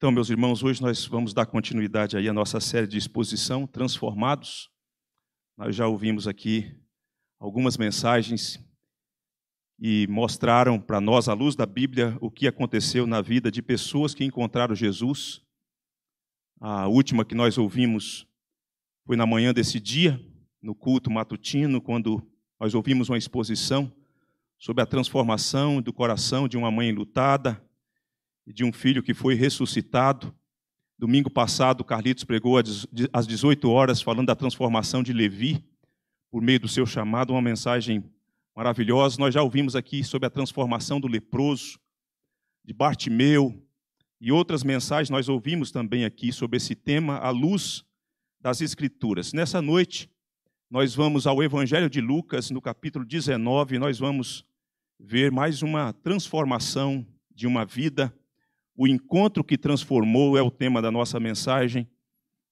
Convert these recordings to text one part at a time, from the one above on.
Então, meus irmãos, hoje nós vamos dar continuidade aí à nossa série de exposição Transformados. Nós já ouvimos aqui algumas mensagens e mostraram para nós, à luz da Bíblia, o que aconteceu na vida de pessoas que encontraram Jesus. A última que nós ouvimos foi na manhã desse dia, no culto matutino, quando nós ouvimos uma exposição sobre a transformação do coração de uma mãe lutada de um filho que foi ressuscitado. Domingo passado, Carlitos pregou às 18 horas falando da transformação de Levi por meio do seu chamado, uma mensagem maravilhosa. Nós já ouvimos aqui sobre a transformação do leproso, de Bartimeu e outras mensagens nós ouvimos também aqui sobre esse tema à luz das escrituras. Nessa noite, nós vamos ao Evangelho de Lucas, no capítulo 19, nós vamos ver mais uma transformação de uma vida o encontro que transformou é o tema da nossa mensagem.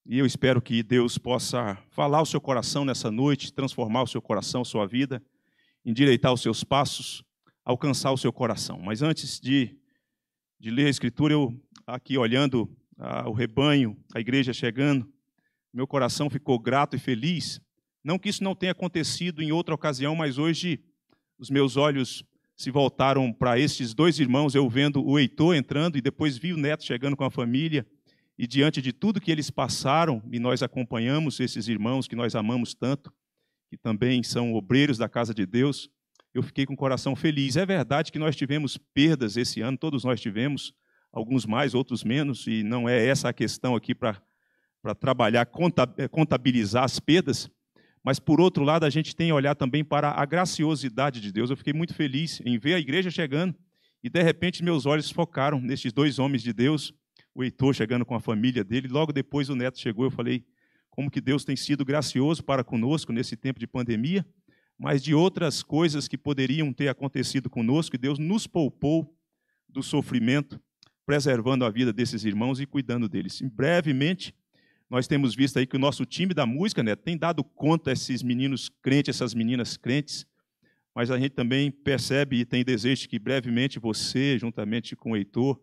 E eu espero que Deus possa falar o seu coração nessa noite, transformar o seu coração, sua vida, endireitar os seus passos, alcançar o seu coração. Mas antes de, de ler a Escritura, eu aqui olhando ah, o rebanho, a igreja chegando, meu coração ficou grato e feliz. Não que isso não tenha acontecido em outra ocasião, mas hoje os meus olhos se voltaram para estes dois irmãos, eu vendo o Heitor entrando e depois vi o neto chegando com a família. E diante de tudo que eles passaram, e nós acompanhamos esses irmãos que nós amamos tanto, que também são obreiros da casa de Deus, eu fiquei com o coração feliz. É verdade que nós tivemos perdas esse ano, todos nós tivemos, alguns mais, outros menos, e não é essa a questão aqui para trabalhar, é, contabilizar as perdas, mas, por outro lado, a gente tem que olhar também para a graciosidade de Deus. Eu fiquei muito feliz em ver a igreja chegando e, de repente, meus olhos focaram nesses dois homens de Deus, o Heitor chegando com a família dele. Logo depois, o neto chegou. Eu falei como que Deus tem sido gracioso para conosco nesse tempo de pandemia, mas de outras coisas que poderiam ter acontecido conosco, e Deus nos poupou do sofrimento, preservando a vida desses irmãos e cuidando deles. Em brevemente, nós temos visto aí que o nosso time da música né, tem dado conta a esses meninos crentes, essas meninas crentes, mas a gente também percebe e tem desejo que brevemente você, juntamente com o Heitor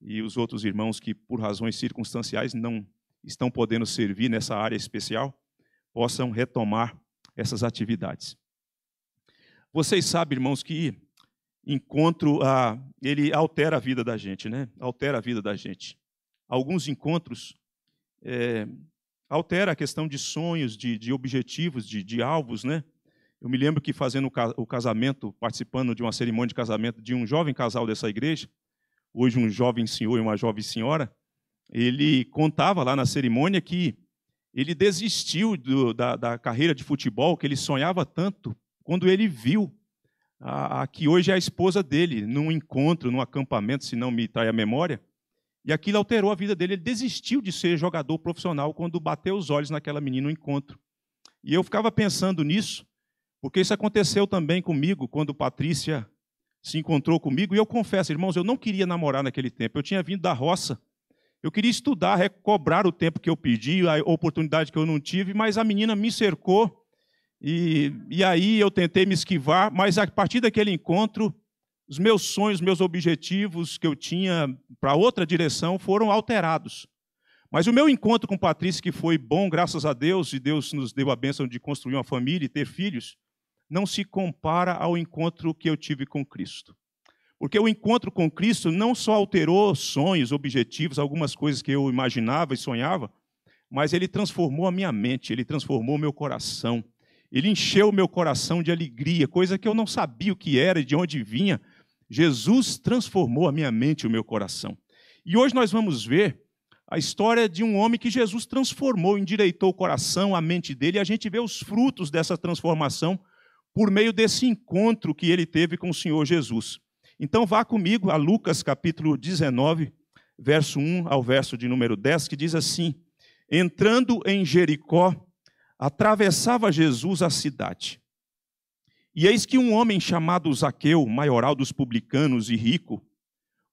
e os outros irmãos que, por razões circunstanciais, não estão podendo servir nessa área especial, possam retomar essas atividades. Vocês sabem, irmãos, que encontro ah, ele altera a vida da gente, né? Altera a vida da gente. Alguns encontros é, altera a questão de sonhos, de, de objetivos, de, de, alvos, né? Eu me lembro que fazendo o casamento, participando de uma cerimônia de casamento de um jovem casal dessa igreja, hoje um jovem senhor e uma jovem senhora, ele contava lá na cerimônia que ele desistiu do, da, da, carreira de futebol que ele sonhava tanto quando ele viu a, a que hoje é a esposa dele num encontro, num acampamento, se não me trai a memória, e aquilo alterou a vida dele. Ele desistiu de ser jogador profissional quando bateu os olhos naquela menina no encontro. E eu ficava pensando nisso, porque isso aconteceu também comigo quando Patrícia se encontrou comigo. E eu confesso, irmãos, eu não queria namorar naquele tempo. Eu tinha vindo da roça. Eu queria estudar, recobrar o tempo que eu pedi, a oportunidade que eu não tive, mas a menina me cercou. E, e aí eu tentei me esquivar, mas a partir daquele encontro os meus sonhos, meus objetivos que eu tinha para outra direção foram alterados. Mas o meu encontro com Patrícia, que foi bom, graças a Deus, e Deus nos deu a bênção de construir uma família e ter filhos, não se compara ao encontro que eu tive com Cristo. Porque o encontro com Cristo não só alterou sonhos, objetivos, algumas coisas que eu imaginava e sonhava, mas ele transformou a minha mente, ele transformou o meu coração. Ele encheu o meu coração de alegria, coisa que eu não sabia o que era, e de onde vinha, Jesus transformou a minha mente e o meu coração. E hoje nós vamos ver a história de um homem que Jesus transformou, endireitou o coração, a mente dele, e a gente vê os frutos dessa transformação por meio desse encontro que ele teve com o Senhor Jesus. Então vá comigo a Lucas capítulo 19, verso 1 ao verso de número 10, que diz assim: Entrando em Jericó, atravessava Jesus a cidade. E eis que um homem chamado Zaqueu, maioral dos publicanos e rico,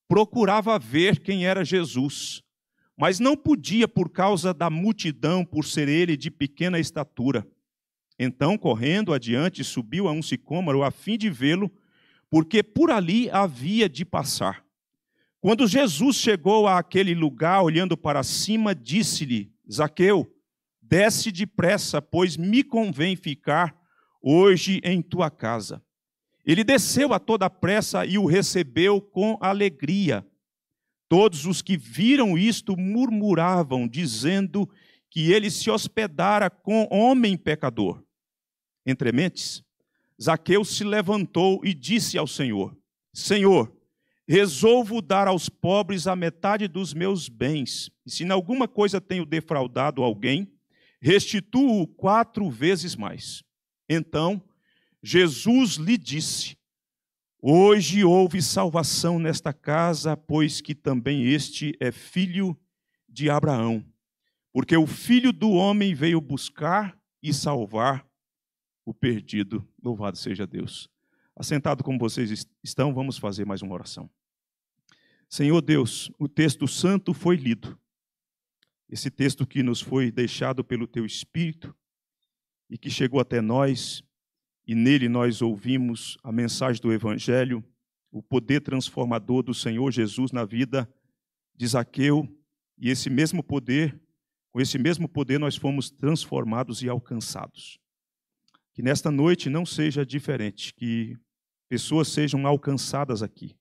procurava ver quem era Jesus, mas não podia por causa da multidão, por ser ele de pequena estatura. Então, correndo adiante, subiu a um sicômoro a fim de vê-lo, porque por ali havia de passar. Quando Jesus chegou àquele lugar, olhando para cima, disse-lhe: Zaqueu, desce depressa, pois me convém ficar hoje em tua casa. Ele desceu a toda pressa e o recebeu com alegria. Todos os que viram isto murmuravam, dizendo que ele se hospedara com homem pecador. mentes, Zaqueu se levantou e disse ao Senhor: Senhor, resolvo dar aos pobres a metade dos meus bens, e se em alguma coisa tenho defraudado alguém, restituo quatro vezes mais. Então Jesus lhe disse: Hoje houve salvação nesta casa, pois que também este é filho de Abraão. Porque o filho do homem veio buscar e salvar o perdido. Louvado seja Deus. Assentado como vocês estão, vamos fazer mais uma oração. Senhor Deus, o texto santo foi lido. Esse texto que nos foi deixado pelo teu Espírito e que chegou até nós, e nele nós ouvimos a mensagem do Evangelho, o poder transformador do Senhor Jesus na vida de Zaqueu, e esse mesmo poder, com esse mesmo poder nós fomos transformados e alcançados. Que nesta noite não seja diferente, que pessoas sejam alcançadas aqui.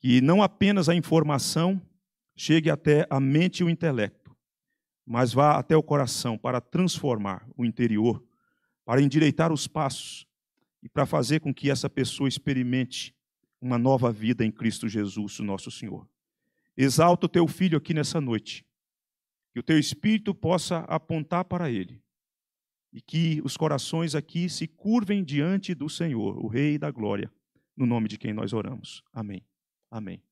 Que não apenas a informação chegue até a mente e o intelecto, mas vá até o coração para transformar o interior, para endireitar os passos e para fazer com que essa pessoa experimente uma nova vida em Cristo Jesus, o nosso Senhor. Exalta o teu filho aqui nessa noite, que o teu espírito possa apontar para ele e que os corações aqui se curvem diante do Senhor, o Rei da Glória, no nome de quem nós oramos. Amém. Amém.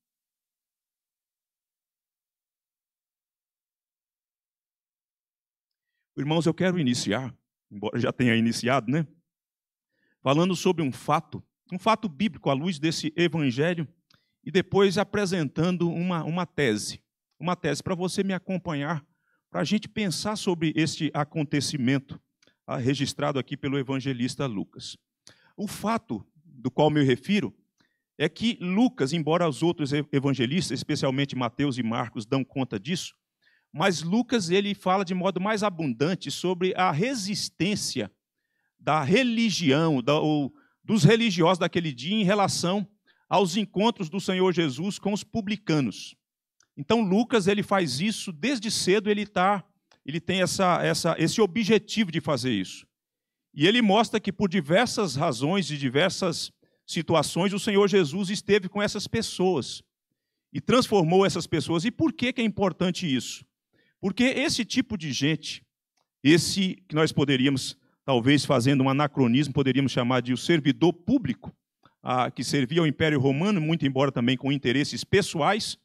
Irmãos, eu quero iniciar, embora já tenha iniciado, né? Falando sobre um fato, um fato bíblico à luz desse evangelho, e depois apresentando uma, uma tese, uma tese para você me acompanhar, para a gente pensar sobre este acontecimento ah, registrado aqui pelo evangelista Lucas. O fato do qual me refiro é que Lucas, embora os outros evangelistas, especialmente Mateus e Marcos, dão conta disso, mas Lucas ele fala de modo mais abundante sobre a resistência da religião, da, ou, dos religiosos daquele dia em relação aos encontros do Senhor Jesus com os publicanos. Então Lucas ele faz isso desde cedo, ele tá, ele tem essa, essa, esse objetivo de fazer isso. E ele mostra que por diversas razões e diversas situações o Senhor Jesus esteve com essas pessoas e transformou essas pessoas. E por que, que é importante isso? Porque esse tipo de gente, esse que nós poderíamos, talvez fazendo um anacronismo, poderíamos chamar de o servidor público, ah, que servia ao Império Romano, muito embora também com interesses pessoais,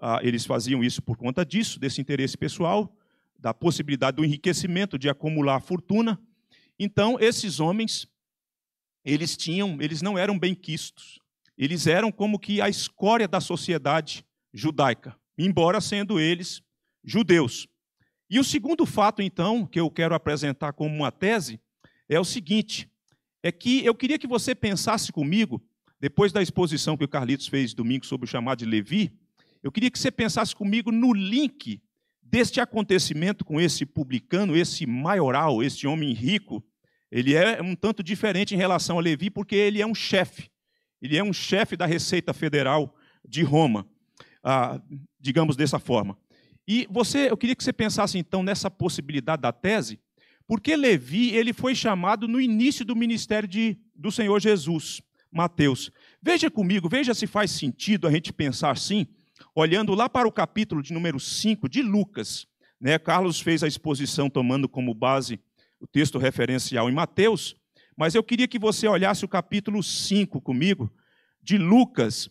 ah, eles faziam isso por conta disso, desse interesse pessoal, da possibilidade do enriquecimento, de acumular fortuna. Então, esses homens, eles tinham, eles não eram bem-quistos, Eles eram como que a escória da sociedade judaica, embora sendo eles judeus. E o segundo fato, então, que eu quero apresentar como uma tese, é o seguinte: é que eu queria que você pensasse comigo, depois da exposição que o Carlitos fez domingo sobre o chamado de Levi, eu queria que você pensasse comigo no link deste acontecimento com esse publicano, esse maioral, esse homem rico. Ele é um tanto diferente em relação a Levi, porque ele é um chefe. Ele é um chefe da Receita Federal de Roma, ah, digamos dessa forma. E você, eu queria que você pensasse então nessa possibilidade da tese, porque Levi ele foi chamado no início do ministério de, do Senhor Jesus, Mateus. Veja comigo, veja se faz sentido a gente pensar assim, olhando lá para o capítulo de número 5 de Lucas. Né? Carlos fez a exposição tomando como base o texto referencial em Mateus, mas eu queria que você olhasse o capítulo 5 comigo, de Lucas,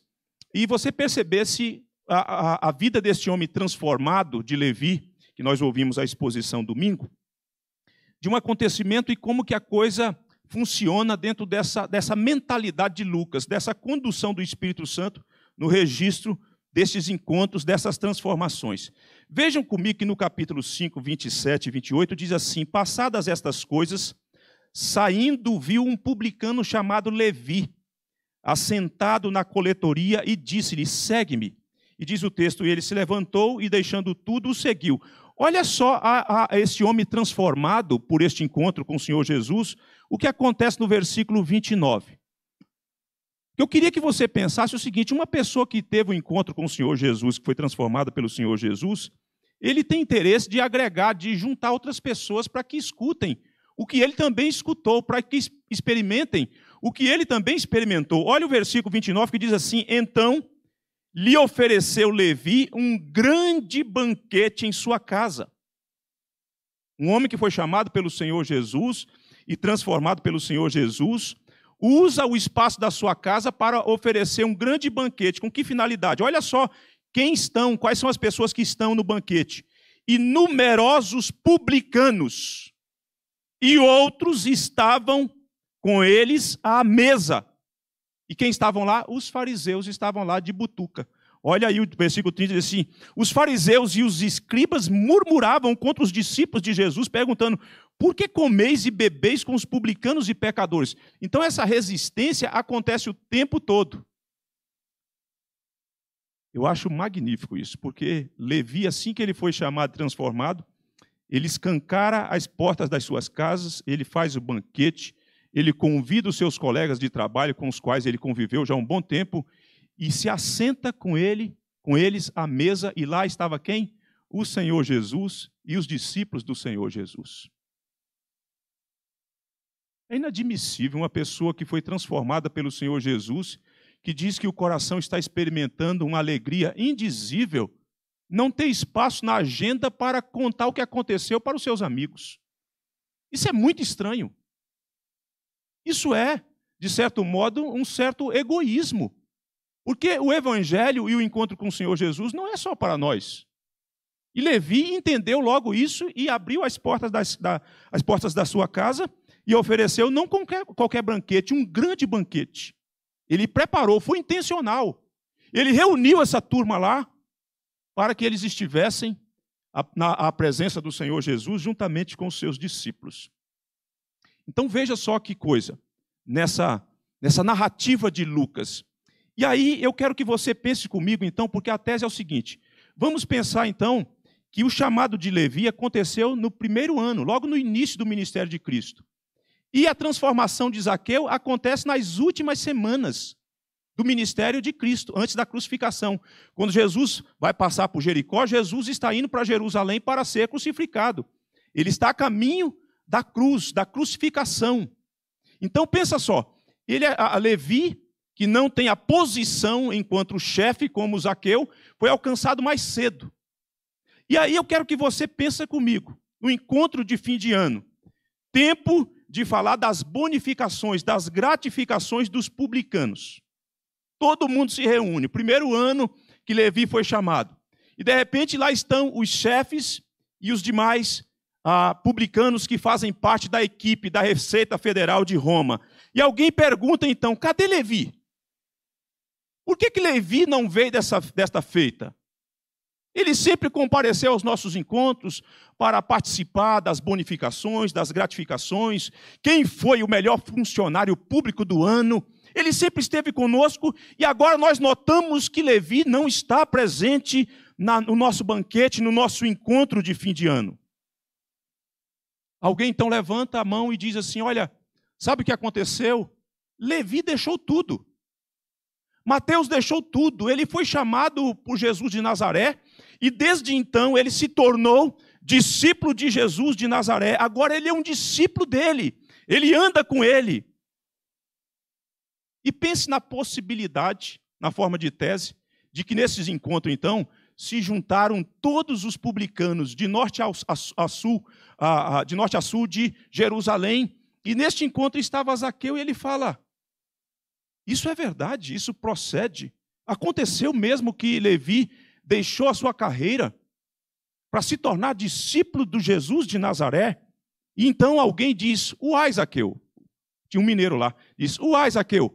e você percebesse a, a, a vida desse homem transformado de Levi, que nós ouvimos a exposição domingo, de um acontecimento e como que a coisa funciona dentro dessa, dessa mentalidade de Lucas, dessa condução do Espírito Santo no registro desses encontros, dessas transformações. Vejam comigo que no capítulo 5, 27 e 28 diz assim: Passadas estas coisas, saindo viu um publicano chamado Levi, assentado na coletoria, e disse-lhe: Segue-me. E diz o texto: e ele se levantou e, deixando tudo, o seguiu. Olha só a, a, esse homem transformado por este encontro com o Senhor Jesus, o que acontece no versículo 29. Eu queria que você pensasse o seguinte: uma pessoa que teve um encontro com o Senhor Jesus, que foi transformada pelo Senhor Jesus, ele tem interesse de agregar, de juntar outras pessoas para que escutem o que ele também escutou, para que experimentem o que ele também experimentou. Olha o versículo 29 que diz assim: Então lhe ofereceu Levi um grande banquete em sua casa. Um homem que foi chamado pelo Senhor Jesus e transformado pelo Senhor Jesus, usa o espaço da sua casa para oferecer um grande banquete. Com que finalidade? Olha só quem estão, quais são as pessoas que estão no banquete. E numerosos publicanos e outros estavam com eles à mesa. E quem estavam lá? Os fariseus estavam lá de butuca. Olha aí o versículo 30 diz assim: Os fariseus e os escribas murmuravam contra os discípulos de Jesus, perguntando: Por que comeis e bebeis com os publicanos e pecadores? Então essa resistência acontece o tempo todo. Eu acho magnífico isso, porque Levi, assim que ele foi chamado, transformado, ele escancara as portas das suas casas, ele faz o banquete, ele convida os seus colegas de trabalho com os quais ele conviveu já um bom tempo e se assenta com ele, com eles à mesa, e lá estava quem? O Senhor Jesus e os discípulos do Senhor Jesus. É inadmissível uma pessoa que foi transformada pelo Senhor Jesus, que diz que o coração está experimentando uma alegria indizível, não ter espaço na agenda para contar o que aconteceu para os seus amigos. Isso é muito estranho. Isso é, de certo modo, um certo egoísmo. Porque o evangelho e o encontro com o Senhor Jesus não é só para nós. E Levi entendeu logo isso e abriu as portas, das, da, as portas da sua casa e ofereceu não qualquer, qualquer banquete, um grande banquete. Ele preparou, foi intencional. Ele reuniu essa turma lá para que eles estivessem à, na à presença do Senhor Jesus juntamente com os seus discípulos. Então veja só que coisa nessa, nessa narrativa de Lucas. E aí eu quero que você pense comigo, então, porque a tese é o seguinte: vamos pensar então que o chamado de Levi aconteceu no primeiro ano, logo no início do ministério de Cristo. E a transformação de Zaqueu acontece nas últimas semanas do ministério de Cristo, antes da crucificação. Quando Jesus vai passar por Jericó, Jesus está indo para Jerusalém para ser crucificado. Ele está a caminho da cruz, da crucificação. Então pensa só, ele é, a Levi, que não tem a posição enquanto chefe como Zaqueu, foi alcançado mais cedo. E aí eu quero que você pense comigo, no encontro de fim de ano, tempo de falar das bonificações, das gratificações dos publicanos. Todo mundo se reúne. Primeiro ano que Levi foi chamado. E de repente lá estão os chefes e os demais ah, publicanos que fazem parte da equipe da Receita Federal de Roma. E alguém pergunta então: cadê Levi? Por que, que Levi não veio dessa, desta feita? Ele sempre compareceu aos nossos encontros para participar das bonificações, das gratificações. Quem foi o melhor funcionário público do ano? Ele sempre esteve conosco e agora nós notamos que Levi não está presente na, no nosso banquete, no nosso encontro de fim de ano. Alguém então levanta a mão e diz assim: Olha, sabe o que aconteceu? Levi deixou tudo. Mateus deixou tudo. Ele foi chamado por Jesus de Nazaré e desde então ele se tornou discípulo de Jesus de Nazaré. Agora ele é um discípulo dele. Ele anda com ele. E pense na possibilidade, na forma de tese, de que nesses encontros, então, se juntaram todos os publicanos de norte a, sul, de norte a sul de Jerusalém. E neste encontro estava Zaqueu e ele fala: Isso é verdade, isso procede. Aconteceu mesmo que Levi deixou a sua carreira para se tornar discípulo do Jesus de Nazaré. E então alguém diz: Uai, Zaqueu. Tinha um mineiro lá. Diz: Uai, Zaqueu.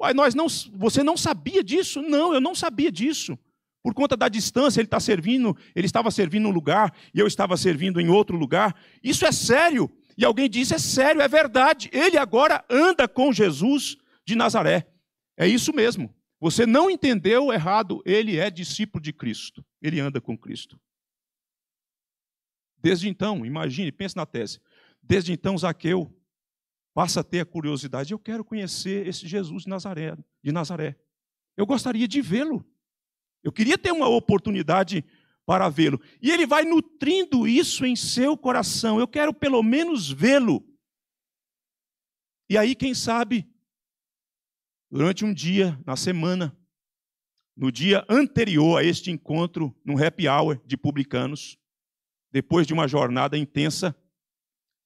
Uai, nós não, você não sabia disso? Não, eu não sabia disso. Por conta da distância, ele está servindo, ele estava servindo um lugar e eu estava servindo em outro lugar. Isso é sério. E alguém disse: é sério, é verdade. Ele agora anda com Jesus de Nazaré. É isso mesmo. Você não entendeu errado, ele é discípulo de Cristo. Ele anda com Cristo. Desde então, imagine, pense na tese. Desde então, Zaqueu passa a ter a curiosidade: eu quero conhecer esse Jesus de Nazaré. De Nazaré. Eu gostaria de vê-lo. Eu queria ter uma oportunidade para vê-lo. E ele vai nutrindo isso em seu coração. Eu quero pelo menos vê-lo. E aí, quem sabe, durante um dia, na semana, no dia anterior a este encontro, num happy hour de publicanos, depois de uma jornada intensa,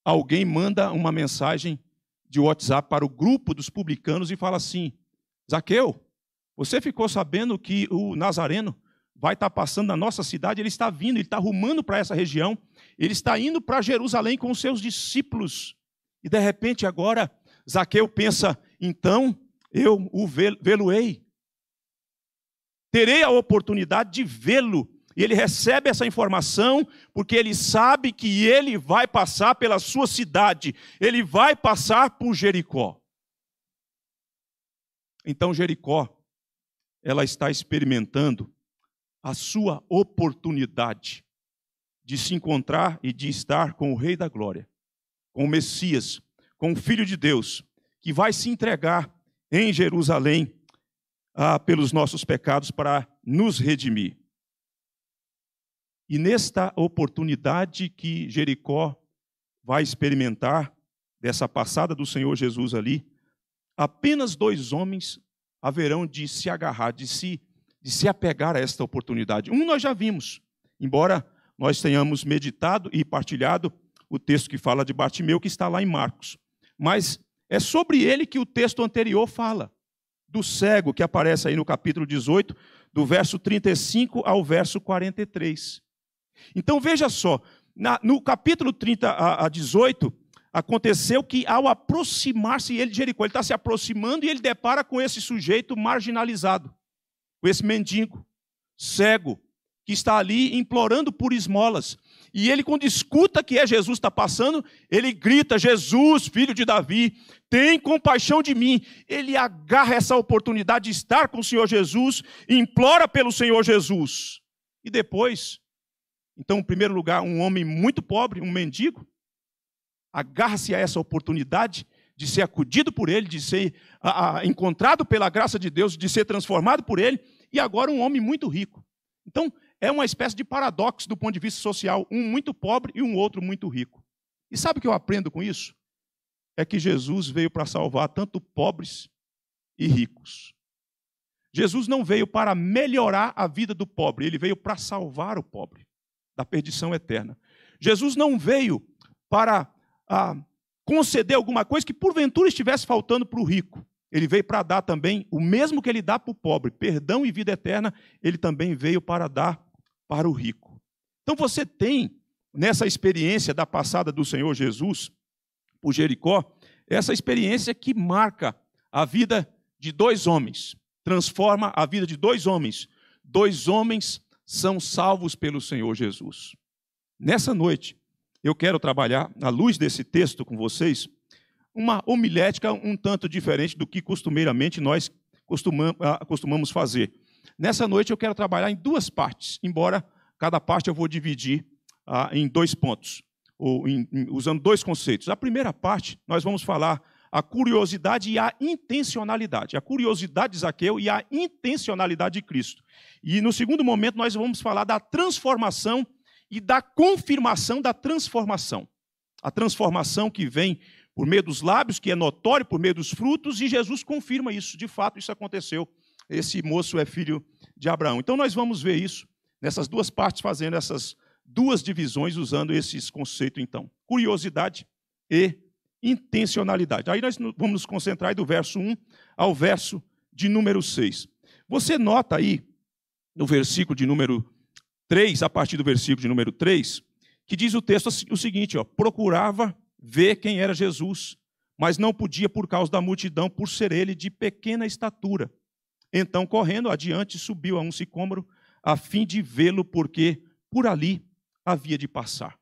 alguém manda uma mensagem de WhatsApp para o grupo dos publicanos e fala assim: Zaqueu, você ficou sabendo que o Nazareno vai estar tá passando na nossa cidade, ele está vindo, ele está rumando para essa região, ele está indo para Jerusalém com os seus discípulos. E de repente agora Zaqueu pensa: então eu o vê-lo-ei. Terei a oportunidade de vê-lo. E ele recebe essa informação porque ele sabe que ele vai passar pela sua cidade, ele vai passar por Jericó. Então Jericó ela está experimentando a sua oportunidade de se encontrar e de estar com o Rei da Glória, com o Messias, com o Filho de Deus, que vai se entregar em Jerusalém ah, pelos nossos pecados para nos redimir. E nesta oportunidade que Jericó vai experimentar, dessa passada do Senhor Jesus ali, apenas dois homens haverão de se agarrar, de se, de se apegar a esta oportunidade. Um nós já vimos, embora nós tenhamos meditado e partilhado o texto que fala de Bartimeu, que está lá em Marcos. Mas é sobre ele que o texto anterior fala, do cego, que aparece aí no capítulo 18, do verso 35 ao verso 43. Então veja só, na, no capítulo 30 a, a 18, Aconteceu que, ao aproximar-se ele de Jericó, ele está se aproximando e ele depara com esse sujeito marginalizado, com esse mendigo, cego, que está ali implorando por esmolas. E ele, quando escuta que é Jesus está passando, ele grita: Jesus, filho de Davi, tem compaixão de mim. Ele agarra essa oportunidade de estar com o Senhor Jesus, implora pelo Senhor Jesus. E depois, então, em primeiro lugar, um homem muito pobre, um mendigo, agarra-se a essa oportunidade de ser acudido por Ele, de ser a, a, encontrado pela graça de Deus, de ser transformado por Ele, e agora um homem muito rico. Então, é uma espécie de paradoxo do ponto de vista social, um muito pobre e um outro muito rico. E sabe o que eu aprendo com isso? É que Jesus veio para salvar tanto pobres e ricos. Jesus não veio para melhorar a vida do pobre, ele veio para salvar o pobre da perdição eterna. Jesus não veio para a conceder alguma coisa que porventura estivesse faltando para o rico. Ele veio para dar também o mesmo que ele dá para o pobre, perdão e vida eterna, ele também veio para dar para o rico. Então você tem nessa experiência da passada do Senhor Jesus por Jericó, essa experiência que marca a vida de dois homens, transforma a vida de dois homens. Dois homens são salvos pelo Senhor Jesus. Nessa noite, eu quero trabalhar, à luz desse texto com vocês, uma homilética um tanto diferente do que costumeiramente nós ah, costumamos fazer. Nessa noite eu quero trabalhar em duas partes, embora cada parte eu vou dividir ah, em dois pontos, ou em, usando dois conceitos. A primeira parte, nós vamos falar a curiosidade e a intencionalidade. A curiosidade de Zaqueu e a intencionalidade de Cristo. E no segundo momento, nós vamos falar da transformação e da confirmação da transformação. A transformação que vem por meio dos lábios, que é notório por meio dos frutos, e Jesus confirma isso. De fato, isso aconteceu. Esse moço é filho de Abraão. Então, nós vamos ver isso nessas duas partes, fazendo essas duas divisões, usando esses conceitos, então. Curiosidade e intencionalidade. Aí nós vamos nos concentrar do verso 1 ao verso de número 6. Você nota aí, no versículo de número 3, a partir do versículo de número 3, que diz o texto o seguinte: ó, procurava ver quem era Jesus, mas não podia por causa da multidão, por ser ele de pequena estatura. Então, correndo adiante, subiu a um sicômoro, a fim de vê-lo, porque por ali havia de passar.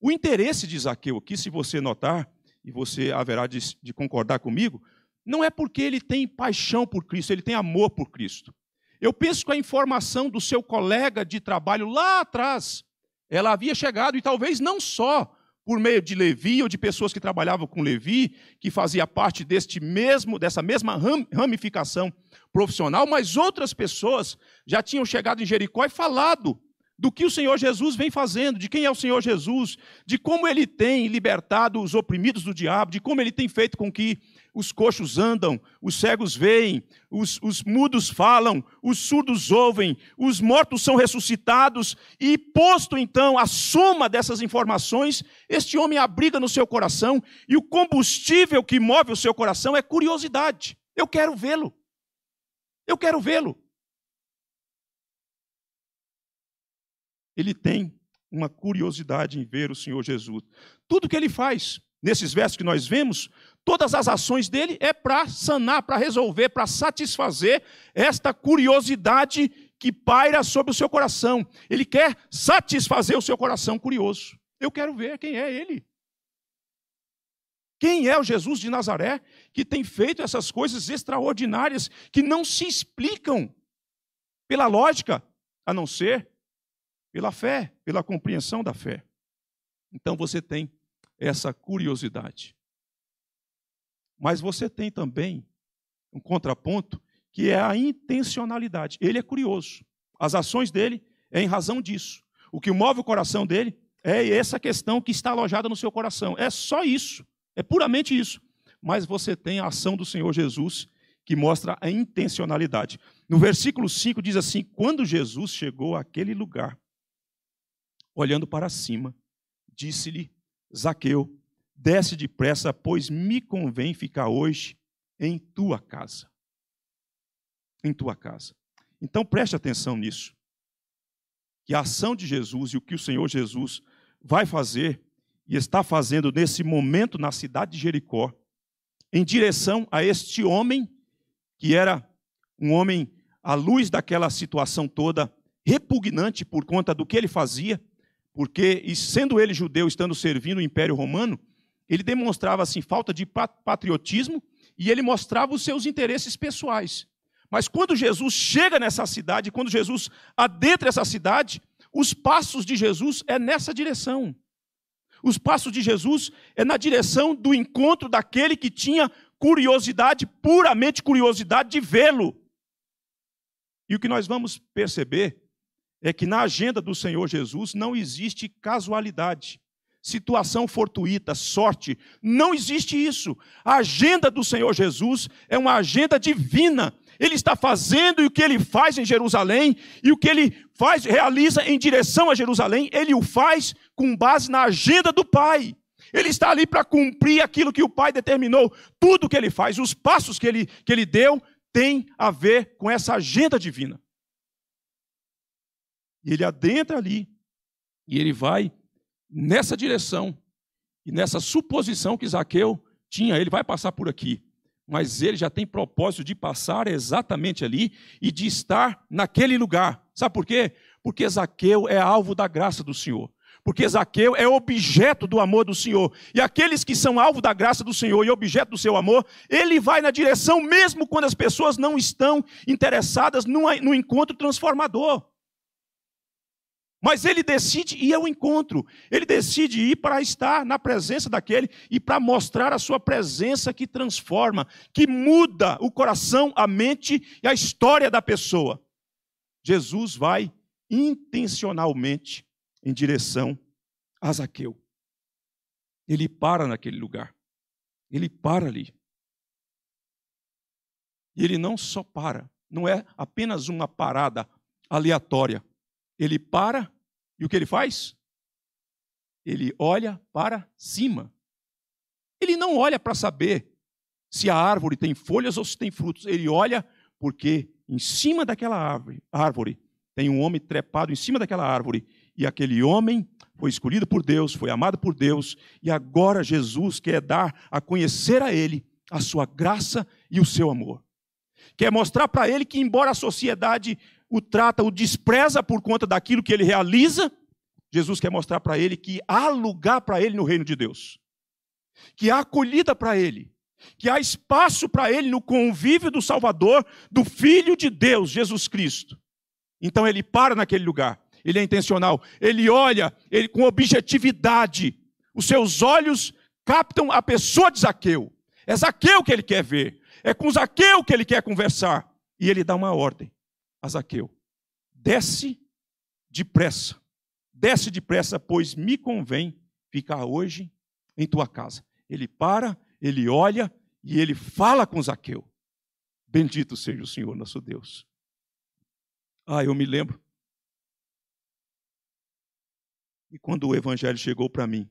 O interesse de Zaqueu aqui, se você notar, e você haverá de, de concordar comigo, não é porque ele tem paixão por Cristo, ele tem amor por Cristo. Eu penso que a informação do seu colega de trabalho lá atrás, ela havia chegado, e talvez não só por meio de Levi ou de pessoas que trabalhavam com Levi, que fazia parte deste mesmo dessa mesma ramificação profissional, mas outras pessoas já tinham chegado em Jericó e falado do que o Senhor Jesus vem fazendo, de quem é o Senhor Jesus, de como ele tem libertado os oprimidos do diabo, de como ele tem feito com que os coxos andam, os cegos veem, os, os mudos falam, os surdos ouvem, os mortos são ressuscitados, e posto então a soma dessas informações, este homem abriga no seu coração, e o combustível que move o seu coração é curiosidade. Eu quero vê-lo. Eu quero vê-lo. Ele tem uma curiosidade em ver o Senhor Jesus. Tudo que ele faz, nesses versos que nós vemos, todas as ações dele é para sanar, para resolver, para satisfazer esta curiosidade que paira sobre o seu coração. Ele quer satisfazer o seu coração curioso. Eu quero ver quem é ele. Quem é o Jesus de Nazaré que tem feito essas coisas extraordinárias que não se explicam pela lógica, a não ser pela fé, pela compreensão da fé? Então você tem essa curiosidade. Mas você tem também um contraponto que é a intencionalidade. Ele é curioso. As ações dele é em razão disso. O que move o coração dele é essa questão que está alojada no seu coração. É só isso. É puramente isso. Mas você tem a ação do Senhor Jesus que mostra a intencionalidade. No versículo 5 diz assim: Quando Jesus chegou àquele lugar, olhando para cima, disse-lhe Zaqueu, Desce depressa, pois me convém ficar hoje em tua casa. Em tua casa. Então preste atenção nisso. Que a ação de Jesus e o que o Senhor Jesus vai fazer e está fazendo nesse momento na cidade de Jericó, em direção a este homem que era um homem à luz daquela situação toda repugnante por conta do que ele fazia, porque e sendo ele judeu, estando servindo o Império Romano, ele demonstrava assim falta de patriotismo e ele mostrava os seus interesses pessoais. Mas quando Jesus chega nessa cidade, quando Jesus adentra essa cidade, os passos de Jesus é nessa direção. Os passos de Jesus é na direção do encontro daquele que tinha curiosidade, puramente curiosidade de vê-lo. E o que nós vamos perceber é que na agenda do Senhor Jesus não existe casualidade situação fortuita, sorte. Não existe isso. A agenda do Senhor Jesus é uma agenda divina. Ele está fazendo e o que ele faz em Jerusalém e o que ele faz, realiza em direção a Jerusalém, ele o faz com base na agenda do Pai. Ele está ali para cumprir aquilo que o Pai determinou. Tudo que ele faz, os passos que ele, que ele deu, tem a ver com essa agenda divina. E ele adentra ali e ele vai nessa direção e nessa suposição que Zaqueu tinha, ele vai passar por aqui. Mas ele já tem propósito de passar exatamente ali e de estar naquele lugar. Sabe por quê? Porque Zaqueu é alvo da graça do Senhor. Porque Zaqueu é objeto do amor do Senhor. E aqueles que são alvo da graça do Senhor e objeto do seu amor, ele vai na direção mesmo quando as pessoas não estão interessadas no encontro transformador. Mas ele decide ir ao encontro, ele decide ir para estar na presença daquele e para mostrar a sua presença que transforma, que muda o coração, a mente e a história da pessoa. Jesus vai intencionalmente em direção a Zaqueu. Ele para naquele lugar, ele para ali. E ele não só para, não é apenas uma parada aleatória ele para e o que ele faz? Ele olha para cima. Ele não olha para saber se a árvore tem folhas ou se tem frutos. Ele olha porque em cima daquela árvore, árvore tem um homem trepado em cima daquela árvore. E aquele homem foi escolhido por Deus, foi amado por Deus. E agora Jesus quer dar a conhecer a ele a sua graça e o seu amor. Quer mostrar para ele que, embora a sociedade o trata, o despreza por conta daquilo que ele realiza, Jesus quer mostrar para ele que há lugar para ele no reino de Deus, que há acolhida para ele, que há espaço para ele no convívio do Salvador, do Filho de Deus, Jesus Cristo. Então ele para naquele lugar, ele é intencional, ele olha ele com objetividade, os seus olhos captam a pessoa de Zaqueu, é Zaqueu que ele quer ver, é com Zaqueu que ele quer conversar, e ele dá uma ordem a Zaqueu: Desce depressa, desce depressa, pois me convém ficar hoje em tua casa. Ele para, ele olha e ele fala com Zaqueu. Bendito seja o Senhor nosso Deus. Ah, eu me lembro. E quando o evangelho chegou para mim,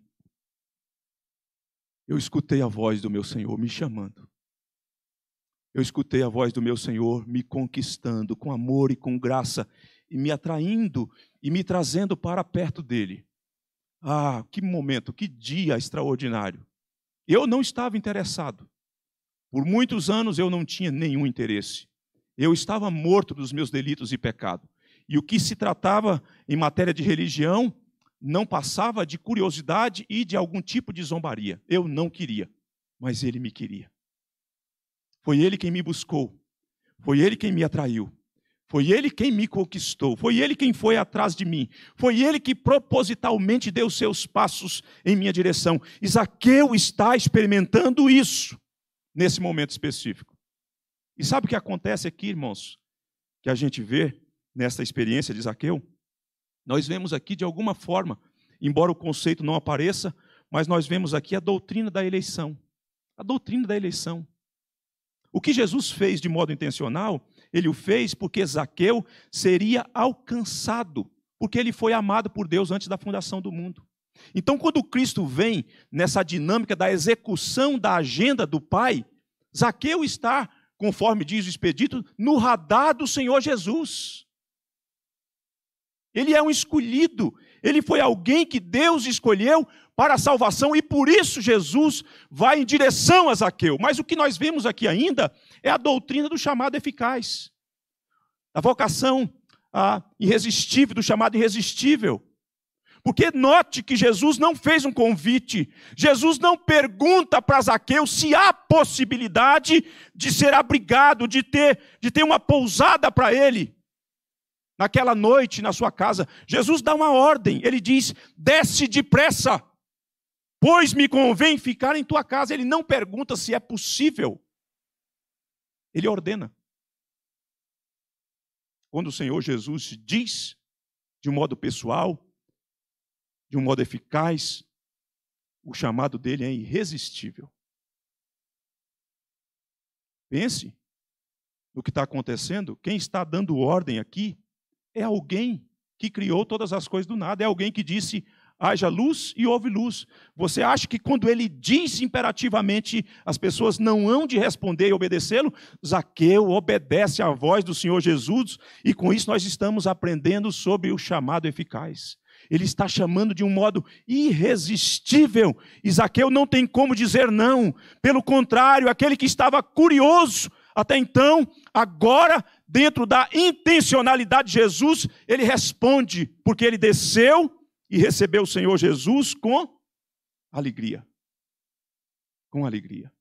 eu escutei a voz do meu Senhor me chamando eu escutei a voz do meu Senhor me conquistando com amor e com graça, e me atraindo e me trazendo para perto dele. Ah, que momento, que dia extraordinário! Eu não estava interessado. Por muitos anos eu não tinha nenhum interesse. Eu estava morto dos meus delitos e pecado. E o que se tratava em matéria de religião não passava de curiosidade e de algum tipo de zombaria. Eu não queria, mas ele me queria. Foi ele quem me buscou. Foi ele quem me atraiu. Foi ele quem me conquistou. Foi ele quem foi atrás de mim. Foi ele que propositalmente deu seus passos em minha direção. Isaqueu está experimentando isso nesse momento específico. E sabe o que acontece aqui, irmãos? Que a gente vê nesta experiência de Isaqueu? Nós vemos aqui de alguma forma, embora o conceito não apareça, mas nós vemos aqui a doutrina da eleição. A doutrina da eleição. O que Jesus fez de modo intencional, ele o fez porque Zaqueu seria alcançado, porque ele foi amado por Deus antes da fundação do mundo. Então, quando Cristo vem nessa dinâmica da execução da agenda do Pai, Zaqueu está, conforme diz o expedito, no radar do Senhor Jesus. Ele é um escolhido, ele foi alguém que Deus escolheu para a salvação e por isso Jesus vai em direção a Zaqueu. Mas o que nós vemos aqui ainda é a doutrina do chamado eficaz, a vocação irresistível, do chamado irresistível. Porque note que Jesus não fez um convite, Jesus não pergunta para Zaqueu se há possibilidade de ser abrigado, de ter, de ter uma pousada para ele. Naquela noite na sua casa, Jesus dá uma ordem, ele diz: desce depressa. Pois me convém ficar em tua casa. Ele não pergunta se é possível. Ele ordena. Quando o Senhor Jesus diz, de um modo pessoal, de um modo eficaz, o chamado dele é irresistível. Pense no que está acontecendo. Quem está dando ordem aqui é alguém que criou todas as coisas do nada, é alguém que disse: haja luz e houve luz. Você acha que quando ele diz imperativamente, as pessoas não hão de responder e obedecê-lo? Zaqueu obedece à voz do Senhor Jesus, e com isso nós estamos aprendendo sobre o chamado eficaz. Ele está chamando de um modo irresistível. E Zaqueu não tem como dizer não. Pelo contrário, aquele que estava curioso até então, agora, dentro da intencionalidade de Jesus, ele responde, porque ele desceu e recebeu o Senhor Jesus com alegria. Com alegria.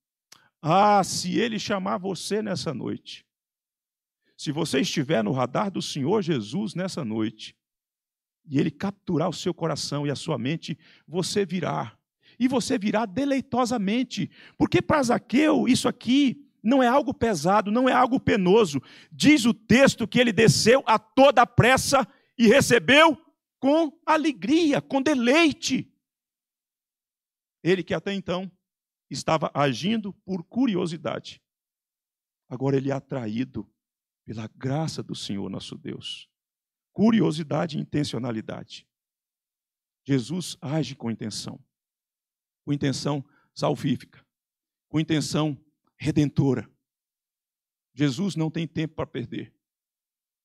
Ah, se ele chamar você nessa noite, se você estiver no radar do Senhor Jesus nessa noite, e ele capturar o seu coração e a sua mente, você virá. E você virá deleitosamente, porque para Zaqueu isso aqui não é algo pesado, não é algo penoso. Diz o texto que ele desceu a toda pressa e recebeu com alegria, com deleite. Ele que até então estava agindo por curiosidade, agora ele é atraído pela graça do Senhor nosso Deus. Curiosidade e intencionalidade. Jesus age com intenção, com intenção salvífica, com intenção redentora. Jesus não tem tempo para perder.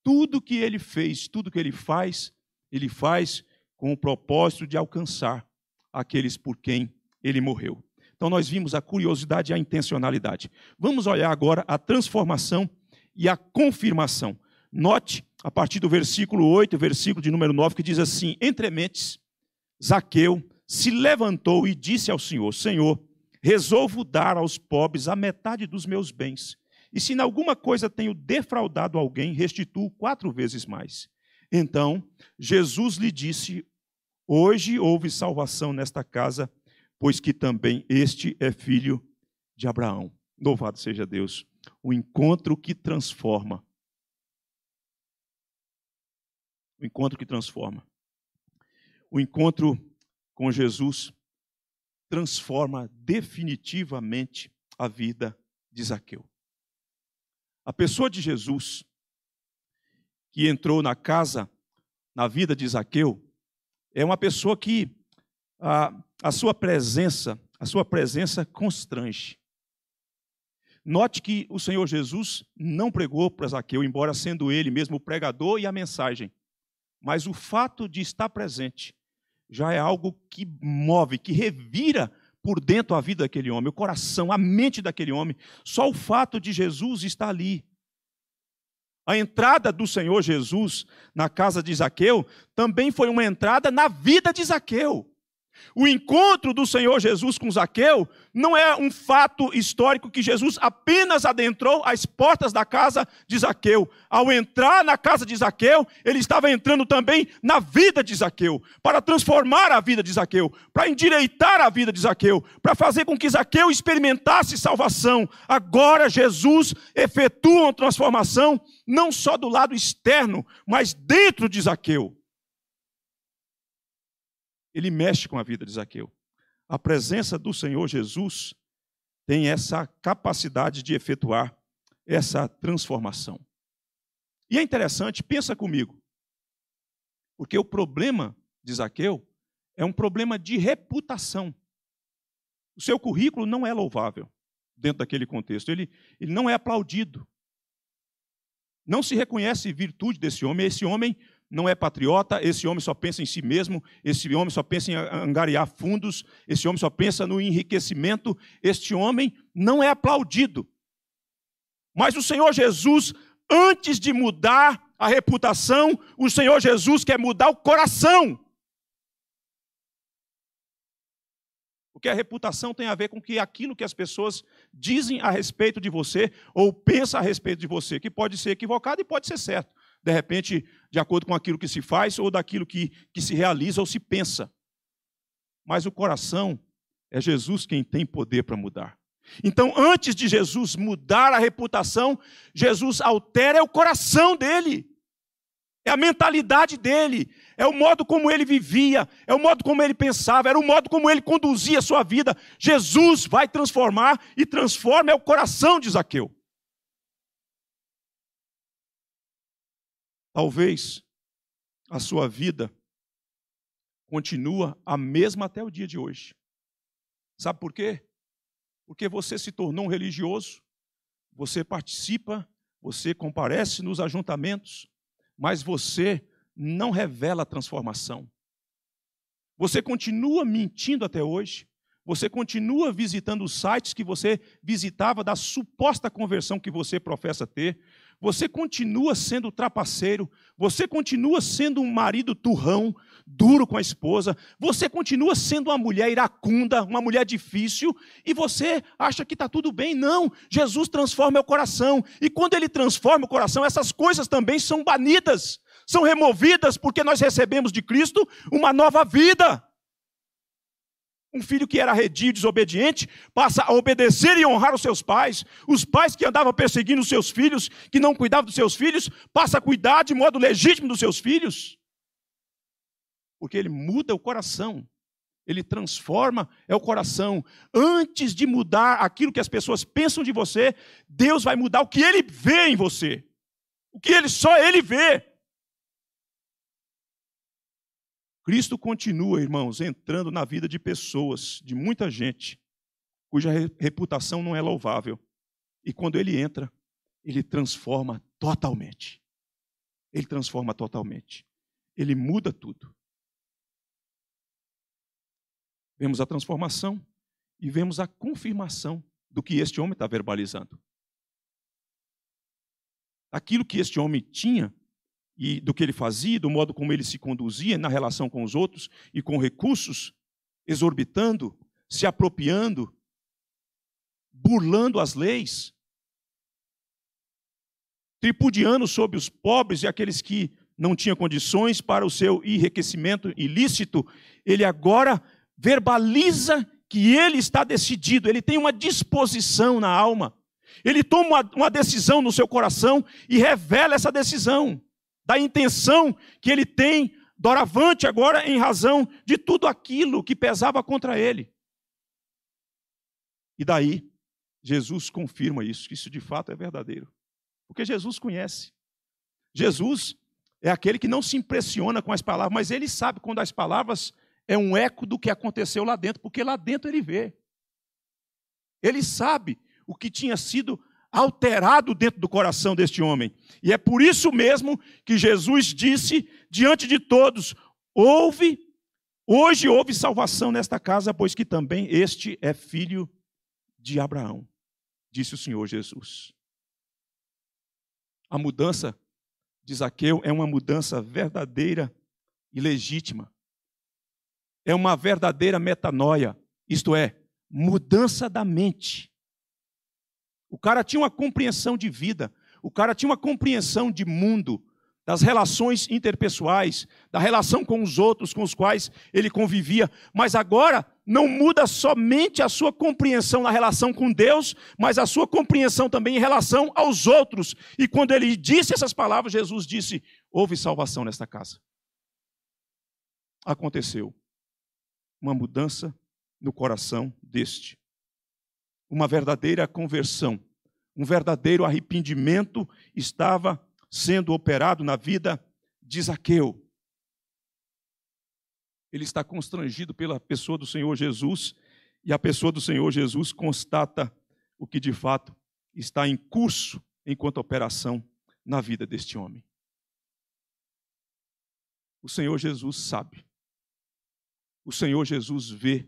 Tudo que ele fez, tudo que ele faz, ele faz com o propósito de alcançar aqueles por quem ele morreu. Então, nós vimos a curiosidade e a intencionalidade. Vamos olhar agora a transformação e a confirmação. Note, a partir do versículo 8, versículo de número 9, que diz assim: Entre mentes, Zaqueu se levantou e disse ao Senhor: Senhor, resolvo dar aos pobres a metade dos meus bens. E se em alguma coisa tenho defraudado alguém, restituo quatro vezes mais. Então Jesus lhe disse: Hoje houve salvação nesta casa, pois que também este é filho de Abraão. Louvado seja Deus! O encontro que transforma. O encontro que transforma. O encontro com Jesus transforma definitivamente a vida de Zaqueu. A pessoa de Jesus que entrou na casa, na vida de Zaqueu, é uma pessoa que a, a sua presença, a sua presença constrange. Note que o Senhor Jesus não pregou para Zaqueu, embora sendo ele mesmo o pregador e a mensagem. Mas o fato de estar presente já é algo que move, que revira por dentro a vida daquele homem, o coração, a mente daquele homem. Só o fato de Jesus estar ali a entrada do Senhor Jesus na casa de Zaqueu também foi uma entrada na vida de Zaqueu. O encontro do Senhor Jesus com Zaqueu não é um fato histórico que Jesus apenas adentrou as portas da casa de Zaqueu. Ao entrar na casa de Zaqueu, ele estava entrando também na vida de Zaqueu, para transformar a vida de Zaqueu, para endireitar a vida de Zaqueu, para fazer com que Zaqueu experimentasse salvação. Agora Jesus efetua uma transformação não só do lado externo, mas dentro de Zaqueu ele mexe com a vida de Zaqueu. A presença do Senhor Jesus tem essa capacidade de efetuar essa transformação. E é interessante, pensa comigo. Porque o problema de Zaqueu é um problema de reputação. O seu currículo não é louvável dentro daquele contexto. Ele, ele não é aplaudido. Não se reconhece virtude desse homem. Esse homem não é patriota, esse homem só pensa em si mesmo, esse homem só pensa em angariar fundos, esse homem só pensa no enriquecimento, este homem não é aplaudido. Mas o Senhor Jesus, antes de mudar a reputação, o Senhor Jesus quer mudar o coração. Porque a reputação tem a ver com que aquilo que as pessoas dizem a respeito de você ou pensam a respeito de você, que pode ser equivocado e pode ser certo de repente, de acordo com aquilo que se faz ou daquilo que, que se realiza ou se pensa. Mas o coração é Jesus quem tem poder para mudar. Então, antes de Jesus mudar a reputação, Jesus altera o coração dele, é a mentalidade dele, é o modo como ele vivia, é o modo como ele pensava, era o modo como ele conduzia a sua vida. Jesus vai transformar e transforma é o coração de Zaqueu. Talvez a sua vida continua a mesma até o dia de hoje. Sabe por quê? Porque você se tornou um religioso, você participa, você comparece nos ajuntamentos, mas você não revela a transformação. Você continua mentindo até hoje, você continua visitando os sites que você visitava da suposta conversão que você professa ter, você continua sendo trapaceiro, você continua sendo um marido turrão, duro com a esposa, você continua sendo uma mulher iracunda, uma mulher difícil, e você acha que está tudo bem. Não, Jesus transforma o coração, e quando ele transforma o coração, essas coisas também são banidas, são removidas, porque nós recebemos de Cristo uma nova vida. Um filho que era redio e desobediente passa a obedecer e honrar os seus pais. Os pais que andavam perseguindo os seus filhos, que não cuidavam dos seus filhos, passa a cuidar de modo legítimo dos seus filhos. Porque ele muda o coração. Ele transforma é o coração. Antes de mudar aquilo que as pessoas pensam de você, Deus vai mudar o que ele vê em você. O que ele só ele vê. Cristo continua, irmãos, entrando na vida de pessoas, de muita gente, cuja reputação não é louvável. E quando ele entra, ele transforma totalmente. Ele transforma totalmente. Ele muda tudo. Vemos a transformação e vemos a confirmação do que este homem está verbalizando. Aquilo que este homem tinha e do que ele fazia, do modo como ele se conduzia na relação com os outros e com recursos, exorbitando, se apropriando, burlando as leis, tripudiando sobre os pobres e aqueles que não tinham condições para o seu enriquecimento ilícito, ele agora verbaliza que ele está decidido, ele tem uma disposição na alma. Ele toma uma decisão no seu coração e revela essa decisão da intenção que ele tem doravante agora em razão de tudo aquilo que pesava contra ele. E daí, Jesus confirma isso, que isso de fato é verdadeiro. Porque Jesus conhece. Jesus é aquele que não se impressiona com as palavras, mas ele sabe quando as palavras é um eco do que aconteceu lá dentro, porque lá dentro ele vê. Ele sabe o que tinha sido alterado dentro do coração deste homem. E é por isso mesmo que Jesus disse diante de todos: houve, hoje houve salvação nesta casa, pois que também este é filho de Abraão, disse o Senhor Jesus. A mudança de Zaqueu é uma mudança verdadeira e legítima. É uma verdadeira metanoia, isto é, mudança da mente o cara tinha uma compreensão de vida, o cara tinha uma compreensão de mundo, das relações interpessoais, da relação com os outros com os quais ele convivia. Mas agora não muda somente a sua compreensão na relação com Deus, mas a sua compreensão também em relação aos outros. E quando ele disse essas palavras, Jesus disse: Houve salvação nesta casa. Aconteceu uma mudança no coração deste uma verdadeira conversão, um verdadeiro arrependimento estava sendo operado na vida de Zaqueu. Ele está constrangido pela pessoa do Senhor Jesus, e a pessoa do Senhor Jesus constata o que de fato está em curso enquanto operação na vida deste homem. O Senhor Jesus sabe. O Senhor Jesus vê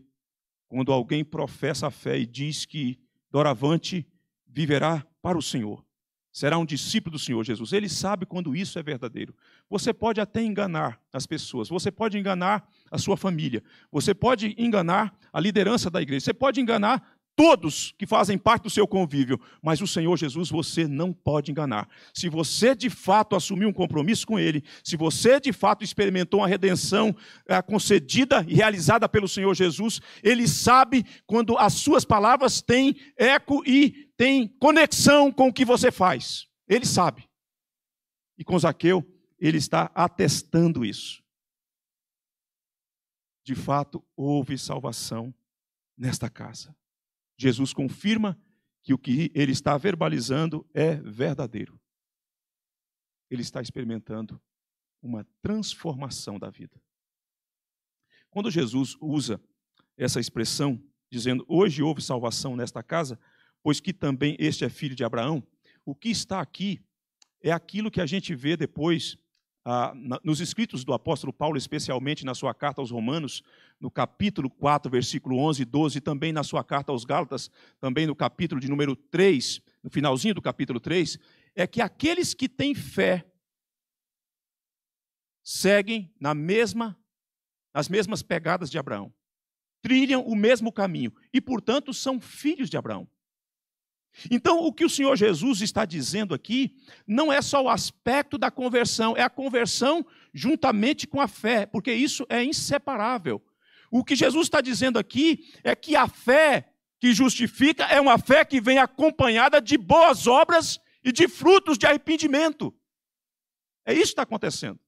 quando alguém professa a fé e diz que doravante viverá para o Senhor, será um discípulo do Senhor Jesus. Ele sabe quando isso é verdadeiro. Você pode até enganar as pessoas, você pode enganar a sua família, você pode enganar a liderança da igreja, você pode enganar todos que fazem parte do seu convívio, mas o Senhor Jesus você não pode enganar. Se você de fato assumiu um compromisso com Ele, se você de fato experimentou uma redenção é, concedida e realizada pelo Senhor Jesus, Ele sabe quando as suas palavras têm eco e têm conexão com o que você faz. Ele sabe. E com Zaqueu, Ele está atestando isso. De fato, houve salvação nesta casa. Jesus confirma que o que ele está verbalizando é verdadeiro. Ele está experimentando uma transformação da vida. Quando Jesus usa essa expressão, dizendo: Hoje houve salvação nesta casa, pois que também este é filho de Abraão, o que está aqui é aquilo que a gente vê depois nos escritos do apóstolo Paulo, especialmente na sua carta aos Romanos, no capítulo 4, versículo 11 e 12, também na sua carta aos Gálatas, também no capítulo de número 3, no finalzinho do capítulo 3, é que aqueles que têm fé seguem na mesma nas mesmas pegadas de Abraão, trilham o mesmo caminho e, portanto, são filhos de Abraão. Então, o que o Senhor Jesus está dizendo aqui não é só o aspecto da conversão, é a conversão juntamente com a fé, porque isso é inseparável. O que Jesus está dizendo aqui é que a fé que justifica é uma fé que vem acompanhada de boas obras e de frutos de arrependimento. É isso que está acontecendo.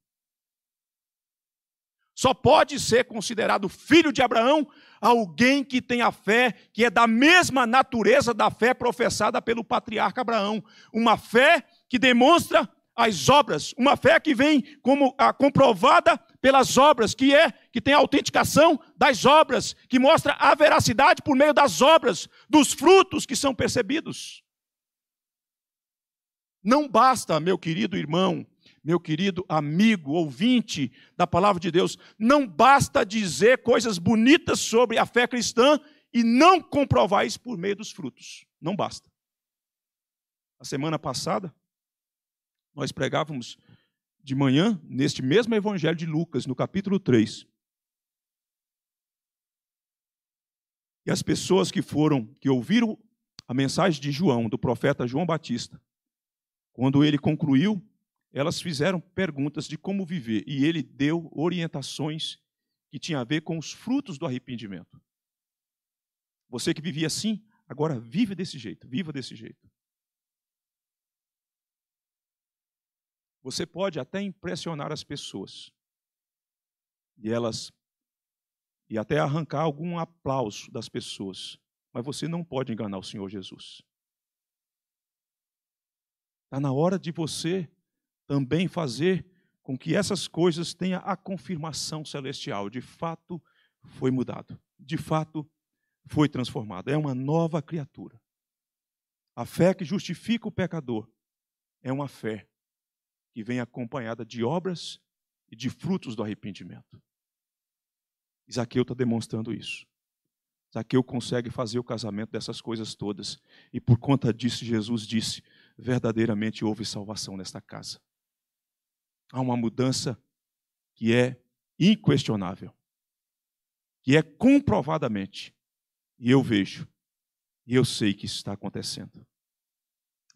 Só pode ser considerado filho de Abraão alguém que tem a fé que é da mesma natureza da fé professada pelo patriarca Abraão, uma fé que demonstra as obras, uma fé que vem como a ah, comprovada pelas obras, que é que tem a autenticação das obras, que mostra a veracidade por meio das obras, dos frutos que são percebidos. Não basta, meu querido irmão, meu querido amigo, ouvinte da palavra de Deus, não basta dizer coisas bonitas sobre a fé cristã e não comprovar isso por meio dos frutos. Não basta. A semana passada, nós pregávamos de manhã, neste mesmo evangelho de Lucas, no capítulo 3. E as pessoas que foram, que ouviram a mensagem de João, do profeta João Batista, quando ele concluiu elas fizeram perguntas de como viver e ele deu orientações que tinha a ver com os frutos do arrependimento. Você que vivia assim, agora vive desse jeito, viva desse jeito. Você pode até impressionar as pessoas e elas e até arrancar algum aplauso das pessoas, mas você não pode enganar o Senhor Jesus. Está na hora de você também fazer com que essas coisas tenham a confirmação celestial. De fato, foi mudado. De fato, foi transformado. É uma nova criatura. A fé que justifica o pecador é uma fé que vem acompanhada de obras e de frutos do arrependimento. Isaqueu está demonstrando isso. Isaqueu consegue fazer o casamento dessas coisas todas. E por conta disso, Jesus disse: verdadeiramente houve salvação nesta casa há uma mudança que é inquestionável, que é comprovadamente. E eu vejo, e eu sei que isso está acontecendo.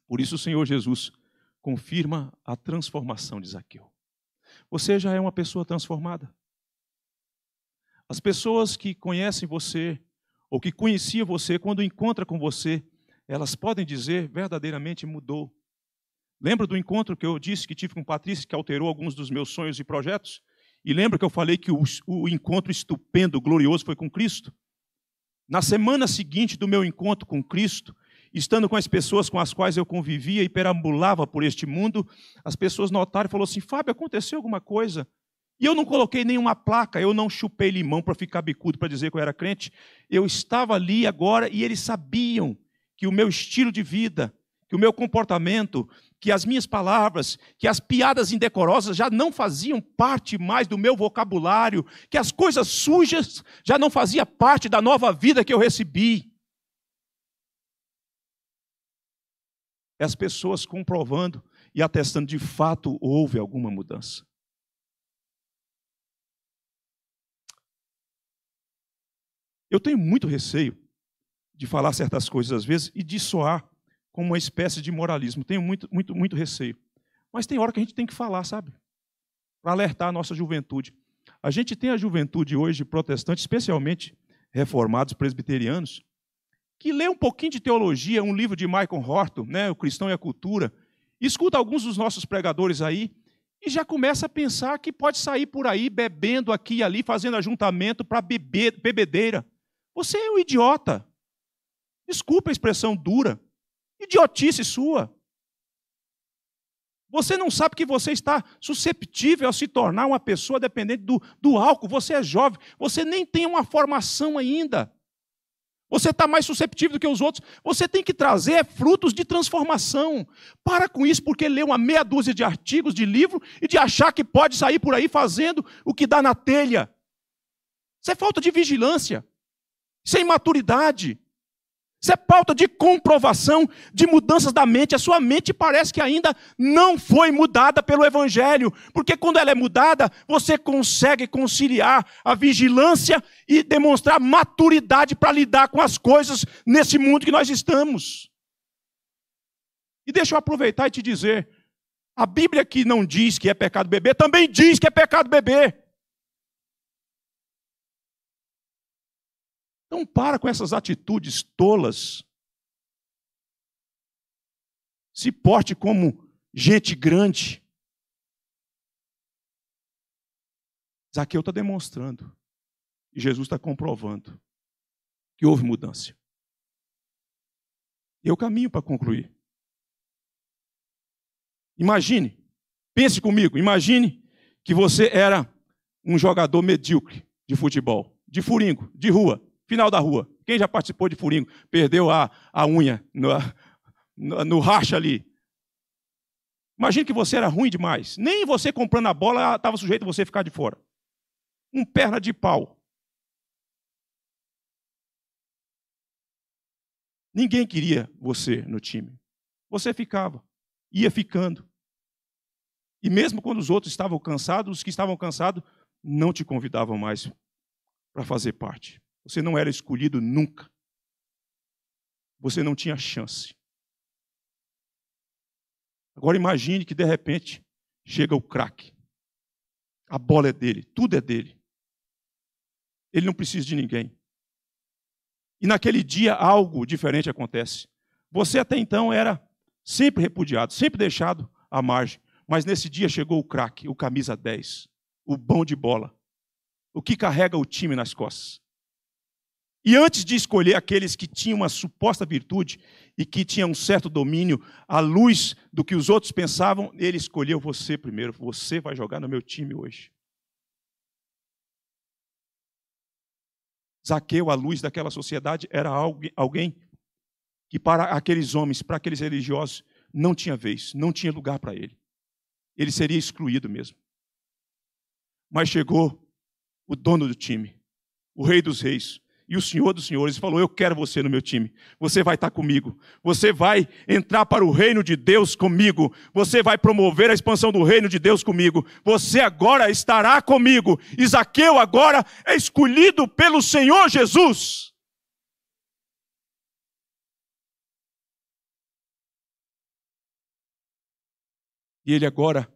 Por isso o Senhor Jesus confirma a transformação de Zaqueu. Você já é uma pessoa transformada. As pessoas que conhecem você ou que conheciam você, quando encontram com você, elas podem dizer verdadeiramente mudou. Lembra do encontro que eu disse que tive com o Patrício, que alterou alguns dos meus sonhos e projetos? E lembra que eu falei que o, o encontro estupendo, glorioso, foi com Cristo? Na semana seguinte do meu encontro com Cristo, estando com as pessoas com as quais eu convivia e perambulava por este mundo, as pessoas notaram e falaram assim: Fábio, aconteceu alguma coisa? E eu não coloquei nenhuma placa, eu não chupei limão para ficar bicudo para dizer que eu era crente. Eu estava ali agora e eles sabiam que o meu estilo de vida, que o meu comportamento, que as minhas palavras, que as piadas indecorosas já não faziam parte mais do meu vocabulário, que as coisas sujas já não faziam parte da nova vida que eu recebi. É as pessoas comprovando e atestando de fato houve alguma mudança. Eu tenho muito receio de falar certas coisas às vezes e de soar como uma espécie de moralismo. Tenho muito, muito, muito receio. Mas tem hora que a gente tem que falar, sabe? Para alertar a nossa juventude. A gente tem a juventude hoje protestante, especialmente reformados presbiterianos, que lê um pouquinho de teologia, um livro de Michael Horton, né, O Cristão e a Cultura, escuta alguns dos nossos pregadores aí e já começa a pensar que pode sair por aí bebendo aqui e ali, fazendo ajuntamento para bebedeira. Você é um idiota. Desculpa a expressão dura, Idiotice sua. Você não sabe que você está susceptível a se tornar uma pessoa dependente do, do álcool. Você é jovem, você nem tem uma formação ainda. Você está mais susceptível do que os outros. Você tem que trazer frutos de transformação. Para com isso, porque lê uma meia dúzia de artigos, de livro, e de achar que pode sair por aí fazendo o que dá na telha. Isso é falta de vigilância. Isso é imaturidade. Isso é pauta de comprovação de mudanças da mente. A sua mente parece que ainda não foi mudada pelo Evangelho, porque quando ela é mudada, você consegue conciliar a vigilância e demonstrar maturidade para lidar com as coisas nesse mundo que nós estamos. E deixa eu aproveitar e te dizer: a Bíblia que não diz que é pecado beber, também diz que é pecado beber. Então para com essas atitudes tolas. Se porte como gente grande. Zaqueu está demonstrando, e Jesus está comprovando, que houve mudança. E eu caminho para concluir. Imagine, pense comigo, imagine que você era um jogador medíocre de futebol, de furingo, de rua. Final da rua. Quem já participou de furinho Perdeu a, a unha no, no, no racha ali. Imagina que você era ruim demais. Nem você comprando a bola estava sujeito a você ficar de fora. Um perna de pau. Ninguém queria você no time. Você ficava, ia ficando. E mesmo quando os outros estavam cansados, os que estavam cansados não te convidavam mais para fazer parte. Você não era escolhido nunca. Você não tinha chance. Agora imagine que de repente chega o craque. A bola é dele, tudo é dele. Ele não precisa de ninguém. E naquele dia algo diferente acontece. Você até então era sempre repudiado, sempre deixado à margem, mas nesse dia chegou o craque, o camisa 10, o bom de bola, o que carrega o time nas costas. E antes de escolher aqueles que tinham uma suposta virtude e que tinham um certo domínio à luz do que os outros pensavam, ele escolheu você primeiro. Você vai jogar no meu time hoje. Zaqueu, à luz daquela sociedade, era alguém que para aqueles homens, para aqueles religiosos, não tinha vez, não tinha lugar para ele. Ele seria excluído mesmo. Mas chegou o dono do time, o rei dos reis, e o Senhor dos Senhores falou: Eu quero você no meu time. Você vai estar tá comigo. Você vai entrar para o reino de Deus comigo. Você vai promover a expansão do reino de Deus comigo. Você agora estará comigo. Isaqueu agora é escolhido pelo Senhor Jesus. E ele agora,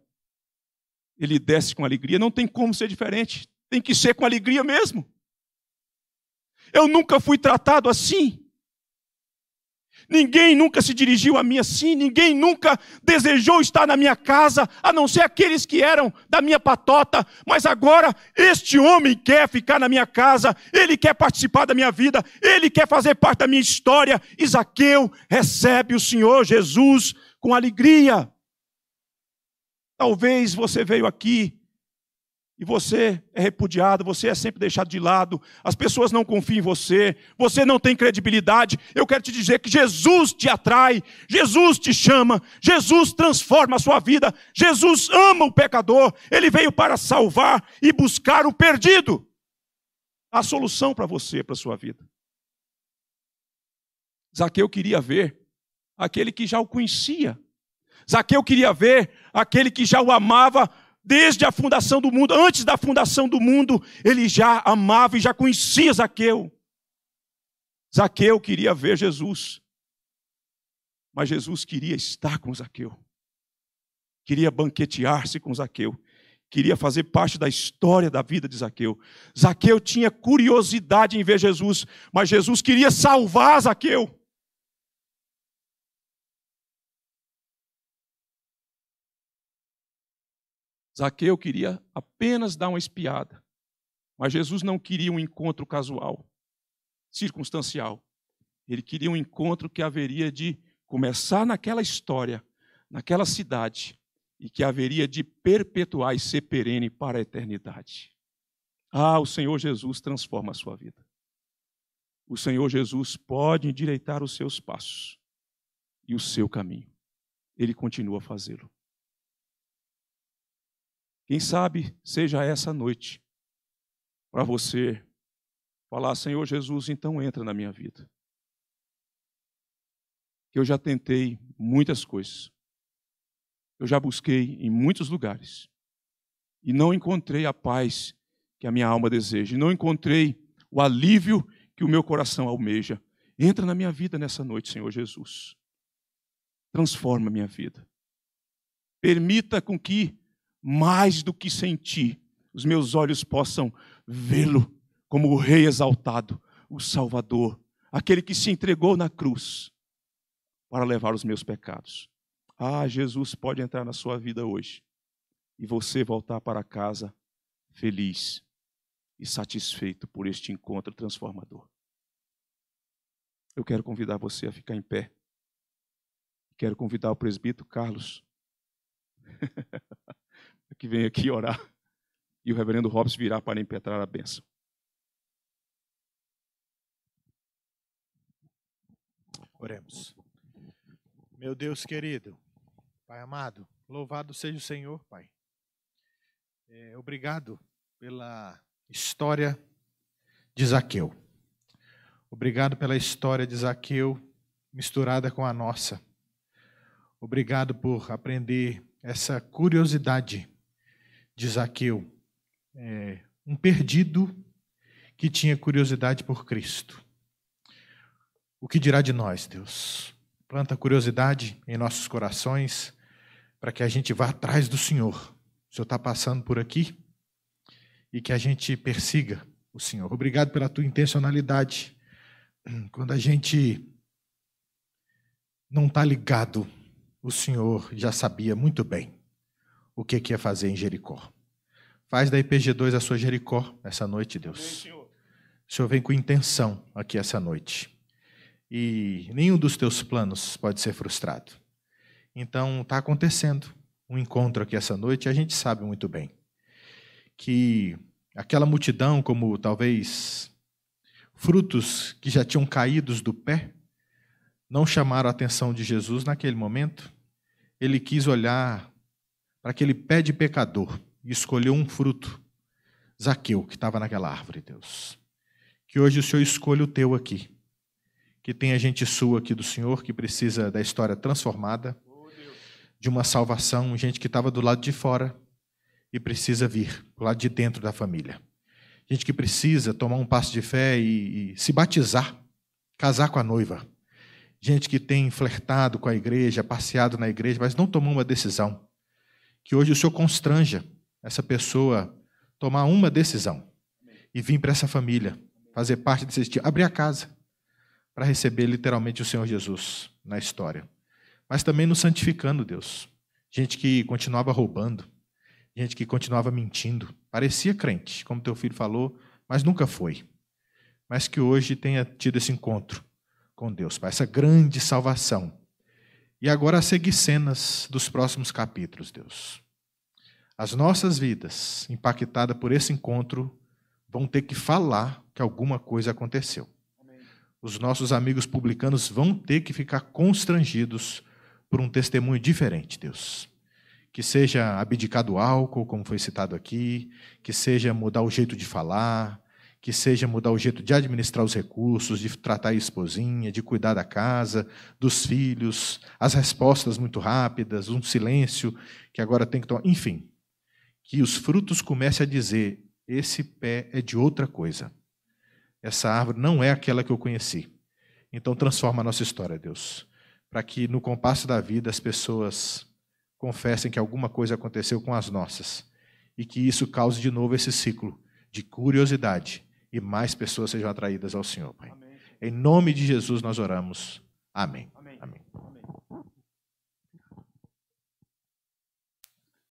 ele desce com alegria. Não tem como ser diferente. Tem que ser com alegria mesmo. Eu nunca fui tratado assim. Ninguém nunca se dirigiu a mim assim, ninguém nunca desejou estar na minha casa, a não ser aqueles que eram da minha patota. Mas agora, este homem quer ficar na minha casa, ele quer participar da minha vida, ele quer fazer parte da minha história. Isaqueu recebe o Senhor Jesus com alegria. Talvez você veio aqui e você é repudiado, você é sempre deixado de lado, as pessoas não confiam em você, você não tem credibilidade. Eu quero te dizer que Jesus te atrai, Jesus te chama, Jesus transforma a sua vida, Jesus ama o pecador, ele veio para salvar e buscar o perdido. A solução para você, para a sua vida. Zaqueu queria ver aquele que já o conhecia. Zaqueu queria ver aquele que já o amava desde a fundação do mundo, antes da fundação do mundo, ele já amava e já conhecia Zaqueu. Zaqueu queria ver Jesus, mas Jesus queria estar com Zaqueu, queria banquetear-se com Zaqueu, queria fazer parte da história da vida de Zaqueu. Zaqueu tinha curiosidade em ver Jesus, mas Jesus queria salvar Zaqueu. Zaqueu queria apenas dar uma espiada. Mas Jesus não queria um encontro casual, circunstancial. Ele queria um encontro que haveria de começar naquela história, naquela cidade, e que haveria de perpetuar e ser perene para a eternidade. Ah, o Senhor Jesus transforma a sua vida. O Senhor Jesus pode endireitar os seus passos e o seu caminho. Ele continua a fazê-lo. Quem sabe seja essa noite para você falar: Senhor Jesus, então entra na minha vida. Eu já tentei muitas coisas. Eu já busquei em muitos lugares. E não encontrei a paz que a minha alma deseja. E não encontrei o alívio que o meu coração almeja. Entra na minha vida nessa noite, Senhor Jesus. Transforma minha vida. Permita com que mais do que sentir, os meus olhos possam vê-lo como o Rei exaltado, o Salvador, aquele que se entregou na cruz para levar os meus pecados. Ah, Jesus pode entrar na sua vida hoje e você voltar para casa feliz e satisfeito por este encontro transformador. Eu quero convidar você a ficar em pé. Quero convidar o presbítero Carlos que vem aqui orar e o reverendo Hobbs virá para impetrar a bênção. Oremos. Meu Deus querido, Pai amado, louvado seja o Senhor, Pai. É, obrigado pela história de Zaqueu. Obrigado pela história de Zaqueu misturada com a nossa. Obrigado por aprender essa curiosidade de Zaqueu, é, um perdido que tinha curiosidade por Cristo. O que dirá de nós, Deus? Planta curiosidade em nossos corações para que a gente vá atrás do Senhor. O Senhor está passando por aqui e que a gente persiga o Senhor. Obrigado pela tua intencionalidade. Quando a gente não está ligado, o Senhor já sabia muito bem o que, é que ia fazer em Jericó. Faz da IPG2 a sua Jericó essa noite, Deus. o Senhor vem com intenção aqui essa noite. E nenhum dos teus planos pode ser frustrado. Então, está acontecendo um encontro aqui essa noite e a gente sabe muito bem que aquela multidão, como talvez frutos que já tinham caídos do pé, não chamaram a atenção de Jesus naquele momento. Ele quis olhar para aquele pé de pecador e escolheu um fruto, Zaqueu, que estava naquela árvore, Deus. Que hoje o Senhor escolha o teu aqui. Que a gente sua aqui do Senhor que precisa da história transformada, de uma salvação, gente que estava do lado de fora e precisa vir do lado de dentro da família. Gente que precisa tomar um passo de fé e, e se batizar, casar com a noiva gente que tem flertado com a igreja, passeado na igreja, mas não tomou uma decisão. Que hoje o Senhor constranja essa pessoa tomar uma decisão e vir para essa família, fazer parte desse time, abrir a casa para receber literalmente o Senhor Jesus na história. Mas também nos santificando, Deus. Gente que continuava roubando, gente que continuava mentindo, parecia crente, como teu filho falou, mas nunca foi. Mas que hoje tenha tido esse encontro com Deus, para essa grande salvação e agora a seguir cenas dos próximos capítulos, Deus. As nossas vidas, impactadas por esse encontro, vão ter que falar que alguma coisa aconteceu. Os nossos amigos publicanos vão ter que ficar constrangidos por um testemunho diferente, Deus. Que seja abdicar do álcool, como foi citado aqui, que seja mudar o jeito de falar, que seja mudar o jeito de administrar os recursos, de tratar a esposinha, de cuidar da casa, dos filhos, as respostas muito rápidas, um silêncio que agora tem que tomar. Enfim, que os frutos comecem a dizer: esse pé é de outra coisa. Essa árvore não é aquela que eu conheci. Então, transforma a nossa história, Deus, para que no compasso da vida as pessoas confessem que alguma coisa aconteceu com as nossas e que isso cause de novo esse ciclo de curiosidade e mais pessoas sejam atraídas ao Senhor, Pai. Amém. Em nome de Jesus nós oramos. Amém.